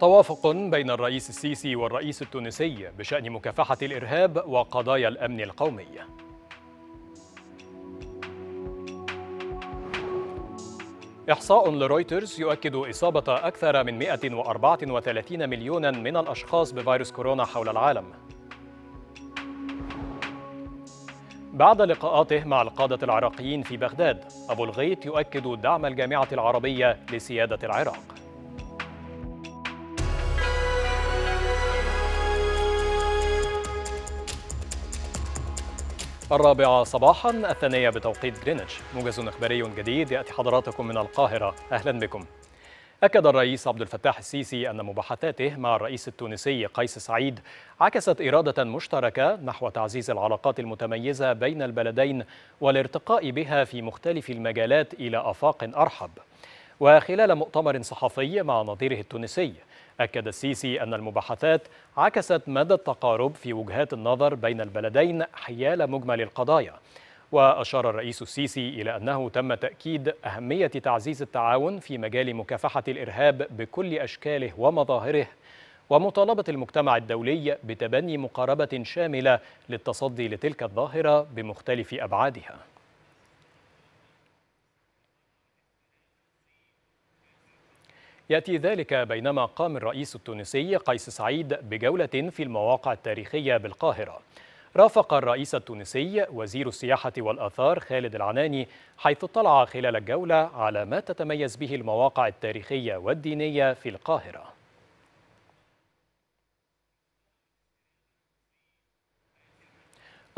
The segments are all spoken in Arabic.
توافق بين الرئيس السيسي والرئيس التونسي بشأن مكافحة الإرهاب وقضايا الأمن القومي إحصاء لرويترز يؤكد إصابة أكثر من 134 مليونا من الأشخاص بفيروس كورونا حول العالم بعد لقاءاته مع القادة العراقيين في بغداد أبو الغيط يؤكد دعم الجامعة العربية لسيادة العراق الرابعة صباحا الثانية بتوقيت جرينتش موجز إخباري جديد يأتي حضراتكم من القاهرة أهلا بكم أكد الرئيس عبد الفتاح السيسي أن مباحثاته مع الرئيس التونسي قيس سعيد عكست إرادة مشتركة نحو تعزيز العلاقات المتميزة بين البلدين والارتقاء بها في مختلف المجالات إلى آفاق أرحب وخلال مؤتمر صحفي مع نظيره التونسي أكد السيسي أن المباحثات عكست مدى التقارب في وجهات النظر بين البلدين حيال مجمل القضايا وأشار الرئيس السيسي إلى أنه تم تأكيد أهمية تعزيز التعاون في مجال مكافحة الإرهاب بكل أشكاله ومظاهره ومطالبة المجتمع الدولي بتبني مقاربة شاملة للتصدي لتلك الظاهرة بمختلف أبعادها يأتي ذلك بينما قام الرئيس التونسي قيس سعيد بجولة في المواقع التاريخية بالقاهرة رافق الرئيس التونسي وزير السياحة والآثار خالد العناني حيث اطلع خلال الجولة على ما تتميز به المواقع التاريخية والدينية في القاهرة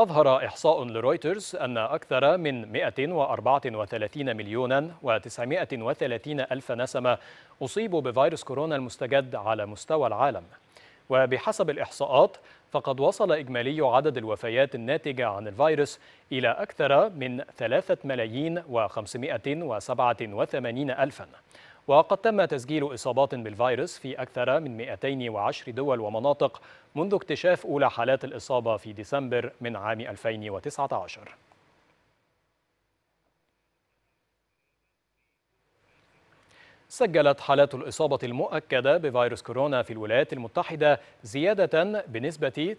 أظهر إحصاء لرويترز أن أكثر من 134 مليون و930 ألف نسمة أصيبوا بفيروس كورونا المستجد على مستوى العالم وبحسب الإحصاءات فقد وصل إجمالي عدد الوفيات الناتجة عن الفيروس إلى أكثر من 3 ملايين و587 ألفاً وقد تم تسجيل إصابات بالفيروس في أكثر من 210 دول ومناطق منذ اكتشاف أولى حالات الإصابة في ديسمبر من عام 2019 سجلت حالات الإصابة المؤكدة بفيروس كورونا في الولايات المتحدة زيادة بنسبة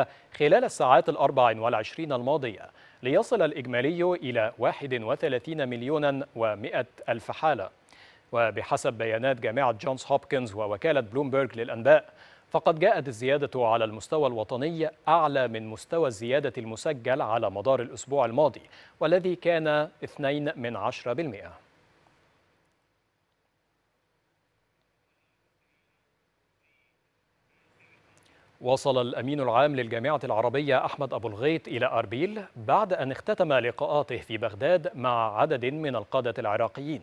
3.10% خلال الساعات الأربع والعشرين الماضية ليصل الإجمالي إلى 31 مليون و ألف حالة وبحسب بيانات جامعة جونز هوبكنز ووكالة بلومبرج للأنباء فقد جاءت الزيادة على المستوى الوطني أعلى من مستوى الزيادة المسجل على مدار الأسبوع الماضي والذي كان 2 من 10 وصل الأمين العام للجامعة العربية أحمد أبو الغيط إلى أربيل بعد أن اختتم لقاءاته في بغداد مع عدد من القادة العراقيين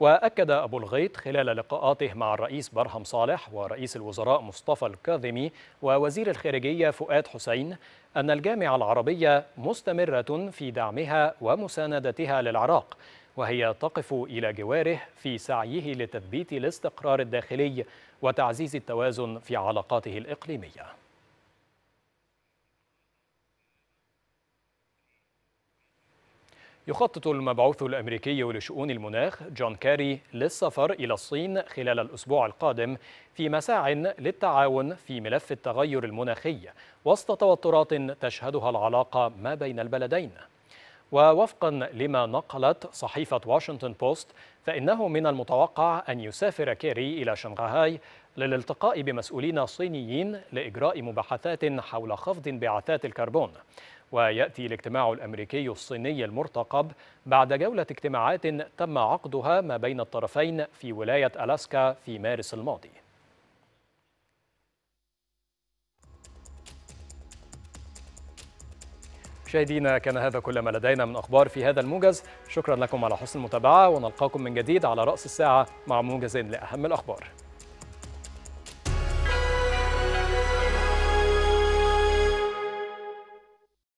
وأكد أبو الغيط خلال لقاءاته مع الرئيس برهم صالح ورئيس الوزراء مصطفى الكاظمي ووزير الخارجية فؤاد حسين أن الجامعة العربية مستمرة في دعمها ومساندتها للعراق وهي تقف إلى جواره في سعيه لتثبيت الاستقرار الداخلي وتعزيز التوازن في علاقاته الإقليمية يخطط المبعوث الأمريكي لشؤون المناخ جون كاري للسفر إلى الصين خلال الأسبوع القادم في مساع للتعاون في ملف التغير المناخي وسط توترات تشهدها العلاقة ما بين البلدين ووفقا لما نقلت صحيفة واشنطن بوست فإنه من المتوقع أن يسافر كيري إلى شنغهاي للالتقاء بمسؤولين صينيين لإجراء مباحثات حول خفض انبعاثات الكربون ويأتي الاجتماع الأمريكي الصيني المرتقب بعد جولة اجتماعات تم عقدها ما بين الطرفين في ولاية ألاسكا في مارس الماضي مشاهدينا كان هذا كل ما لدينا من أخبار في هذا الموجز شكرا لكم على حسن المتابعة ونلقاكم من جديد على رأس الساعة مع موجز لأهم الأخبار